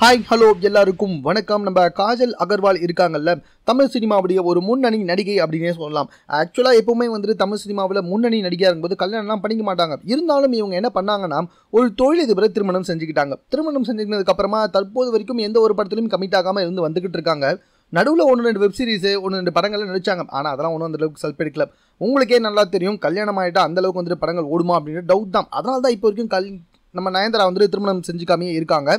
hi hello எல்லாருக்கும் வணக்கம் நம்ம காஜல் அகர்வால் இருக்காங்கல்ல தமிழ் சினிமாவுடைய ஒரு முன்னணி நடிகை அப்படின்னே சொல்லலாம் ஆக்சுவலாக எப்போவுமே வந்துட்டு தமிழ் சினிமாவில் முன்னணி நடிகையாக இருக்கும்போது கல்யாணம்லாம் பண்ணிக்க மாட்டாங்க இருந்தாலும் இவங்க என்ன பண்ணாங்கன்னா ஒரு தொழிலதிபரை திருமணம் செஞ்சுக்கிட்டாங்க திருமணம் செஞ்சுக்கினதுக்கப்புறமா தற்போது வரைக்கும் எந்த ஒரு படத்துலையும் கமிட் ஆகாமல் இருந்து வந்துக்கிட்டு இருக்காங்க நடுவில் ஒன்று ரெண்டு வெப்சீரிஸு ஒன்று ரெண்டு படங்கள்லாம் நடிச்சாங்க ஆனால் அதெல்லாம் ஒன்றும் அந்தளவுக்கு செல்ஃப் எடுக்கல உங்களுக்கே நல்லா தெரியும் கல்யாணம் ஆகிட்டா அந்தளவுக்கு வந்துட்டு படங்கள் ஓடுமா அப்படின்னு டவுட் தான் அதனால தான் இப்போ வரைக்கும் கல் நம்ம நயன்தாரா வந்துட்டு திருமணம் செஞ்சுக்காமே இருக்காங்க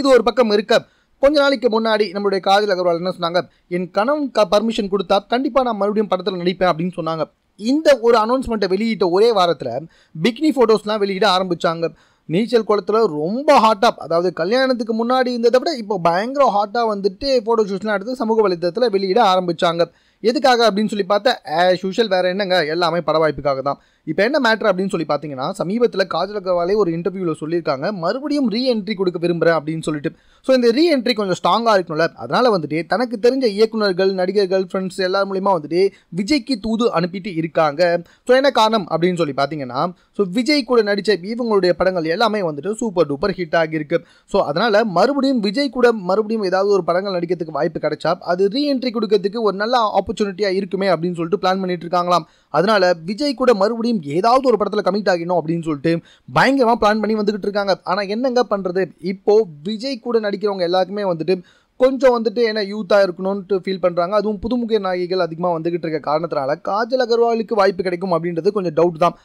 இது ஒரு பக்கம் இருக்க கொஞ்ச நாளைக்கு முன்னாடி நம்மளுடைய காதல் அகர்வால் என்ன சொன்னாங்க என் கணவன் க பர்மிஷன் கொடுத்தா கண்டிப்பாக நான் மறுபடியும் படத்தில் நடிப்பேன் அப்படின்னு சொன்னாங்க இந்த ஒரு அனௌன்ஸ்மெண்ட்டை வெளியிட்ட ஒரே வாரத்தில் பிக்னி ஃபோட்டோஸ்லாம் வெளியிட ஆரம்பித்தாங்க நீச்சல் குளத்தில் ரொம்ப ஹாட்டாக அதாவது கல்யாணத்துக்கு முன்னாடி இருந்ததை விட இப்போ பயங்கர ஹாட்டாக வந்துட்டு ஃபோட்டோ ஷூட்ஸ்லாம் எடுத்து சமூக வலைத்தளத்தில் வெளியிட ஆரம்பித்தாங்க எதுக்காக அப்படின்னு சொல்லி பார்த்தா ஆஸ் யூஷுவல் வேறு என்னங்க எல்லாமே பட வாய்ப்புக்காக தான் இப்போ என்ன மேட்ரு அப்படின்னு சொல்லி பார்த்தீங்கன்னா சமீபத்தில் காஜல் அகர்வாலே ஒரு இன்டர்வியூவில் சொல்லியிருக்காங்க மறுபடியும் ரீ என்ட்ரி கொடுக்க விரும்புகிறேன் அப்படின்னு சொல்லிட்டு ஸோ இந்த ரீ என்ட்ரி கொஞ்சம் ஸ்ட்ராங்காக இருக்கணும்ல அதனால் வந்துட்டு தனக்கு தெரிஞ்ச இயக்குநர்கள் நடிகர்கள் ஃப்ரெண்ட்ஸ் எல்லார் மூலிமா வந்துட்டு விஜய்க்கு தூது அனுப்பிட்டு இருக்காங்க ஸோ என்ன காரணம் அப்படின்னு சொல்லி பார்த்தீங்கன்னா ஸோ விஜய் கூட நடித்த இவங்களுடைய படங்கள் எல்லாமே வந்துட்டு சூப்பர் டூப்பர் ஹிட் ஆகியிருக்கு ஸோ அதனால் மறுபடியும் விஜய் கூட மறுபடியும் ஏதாவது ஒரு படங்கள் நடிக்கிறதுக்கு வாய்ப்பு கிடைச்சா அது ரீ என்ட்ரி கொடுக்கறதுக்கு ஒரு நல்ல ஆப்பர்ச்சு ஆப்பர்ச்சுனிட்டியாக இருக்குமே அப்படின்னு சொல்லிட்டு பிளான் பண்ணிட்டு இருக்காங்களாம் அதனால விஜய் கூட மறுபடியும் ஏதாவது ஒரு படத்தில் கமிட் ஆகிடணும் அப்படின்னு சொல்லிட்டு பயங்கரமாக பிளான் பண்ணி வந்துகிட்டு இருக்காங்க ஆனால் என்னங்க பண்ணுறது இப்போது விஜய் கூட நடிக்கிறவங்க எல்லாருக்குமே வந்துட்டு கொஞ்சம் வந்துட்டு என்ன யூத்தாக இருக்கணும்ட்டு ஃபீல் பண்ணுறாங்க அதுவும் புதுமுக நாயகிகள் அதிகமாக வந்துகிட்டு இருக்க காரணத்தினால காஜல் அகர்வாலுக்கு வாய்ப்பு கிடைக்கும் அப்படின்றது கொஞ்சம் டவுட் தான்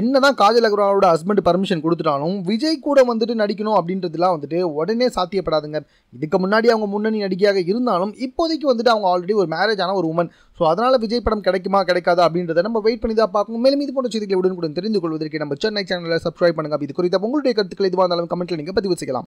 என்னதான் காஜல் அகர்வாலோட ஹஸ்பண்ட் பர்மிஷன் கொடுத்துட்டாலும் விஜய் கூட வந்துட்டு நடிக்கணும் அப்படின்றதுலாம் வந்துட்டு உடனே சாத்தியப்படாதுங்க இதுக்கு முன்னாடி அவங்க முன்னணி நடிகையாக இருந்தாலும் இப்போதைக்கு வந்துட்டு அவங்க ஆல்ரெடி ஒரு மேரேஜ் ஆன ஒரு உமன் ஸோ அதனால் விஜய் படம் கிடைக்குமா கிடைக்காது அப்படின்றத நம்ம வெயிட் பண்ணி தான் பார்க்கணும் மேலும் இது போன்ற செய்திகளை உடனுக்குடன் தெரிந்து கொள்வதற்கு நம்ம சென்னை சேனலில் சப்ஸ்கிரைப் பண்ணுங்க இது குறித்த உங்களுடைய கருத்துக்கள் எதுவாக இருந்தாலும் கமெண்ட்டில் நீங்கள் பதிவு செய்யலாம்